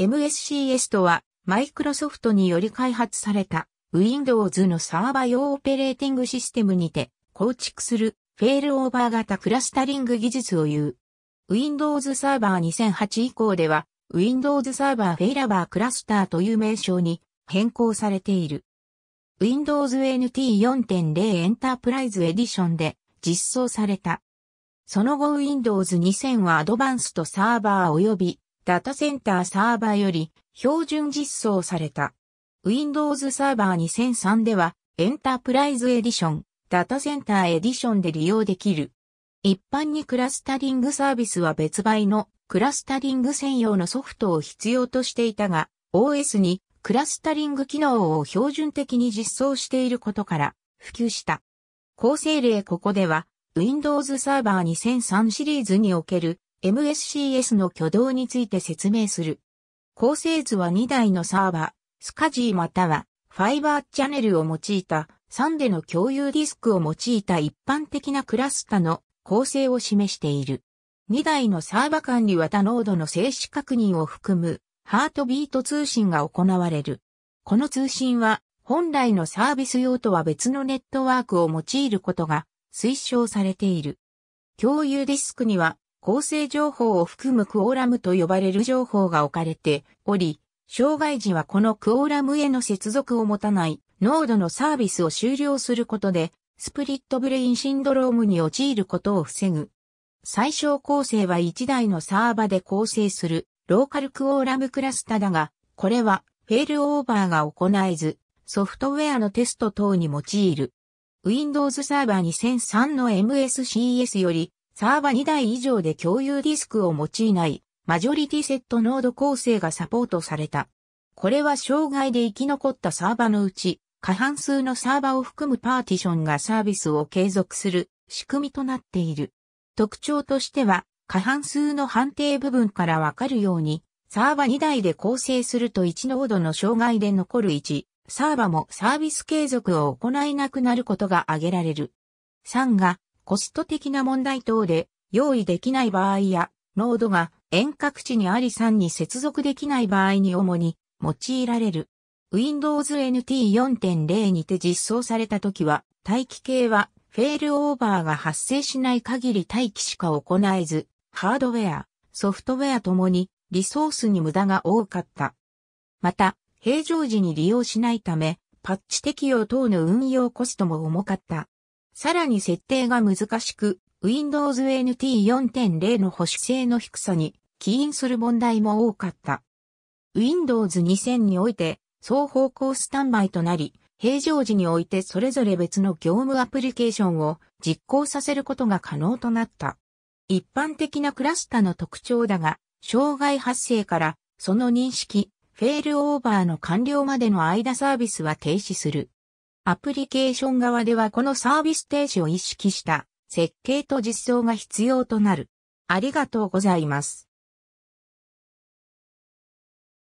MSCS とは、マイクロソフトにより開発された Windows のサーバ用オペレーティングシステムにて構築するフェールオーバー型クラスタリング技術を言う。Windows サーバー2008以降では Windows サーバーフェイラバークラスターという名称に変更されている。Windows NT 4.0エンタープライズエディションで実装された。その後 Windows 2000はアドバンス e サーバー及びダタセンターサーバーより標準実装された。Windows サーバー2003ではエンタープライズエディション、ダタセンターエディションで利用できる。一般にクラスタリングサービスは別売のクラスタリング専用のソフトを必要としていたが、OS にクラスタリング機能を標準的に実装していることから普及した。構成例ここでは Windows サーバー2003シリーズにおける MSCS の挙動について説明する。構成図は2台のサーバ、スカジーまたはファイバーチャネルを用いた3での共有ディスクを用いた一般的なクラスタの構成を示している。2台のサーバ管理は他ノードの静止確認を含むハートビート通信が行われる。この通信は本来のサービス用とは別のネットワークを用いることが推奨されている。共有ディスクには構成情報を含むクオーラムと呼ばれる情報が置かれており、障害時はこのクオーラムへの接続を持たないノードのサービスを終了することで、スプリットブレインシンドロームに陥ることを防ぐ。最小構成は1台のサーバで構成するローカルクオーラムクラスタだが、これはフェールオーバーが行えず、ソフトウェアのテスト等に用いる。Windows サーバー2003の MSCS よりサーバ2台以上で共有ディスクを用いないマジョリティセットノード構成がサポートされた。これは障害で生き残ったサーバのうち、過半数のサーバを含むパーティションがサービスを継続する仕組みとなっている。特徴としては、過半数の判定部分からわかるように、サーバ2台で構成すると1ノードの障害で残る1、サーバもサービス継続を行えなくなることが挙げられる。3が、コスト的な問題等で用意できない場合や、ノードが遠隔地にあり3に接続できない場合に主に用いられる。Windows NT 4.0にて実装された時は、待機系はフェールオーバーが発生しない限り待機しか行えず、ハードウェア、ソフトウェアともにリソースに無駄が多かった。また、平常時に利用しないため、パッチ適用等の運用コストも重かった。さらに設定が難しく、Windows NT 4.0の保守性の低さに起因する問題も多かった。Windows 2000において双方向スタンバイとなり、平常時においてそれぞれ別の業務アプリケーションを実行させることが可能となった。一般的なクラスタの特徴だが、障害発生からその認識、フェールオーバーの完了までの間サービスは停止する。アプリケーション側ではこのサービス停止を意識した設計と実装が必要となる。ありがとうございます。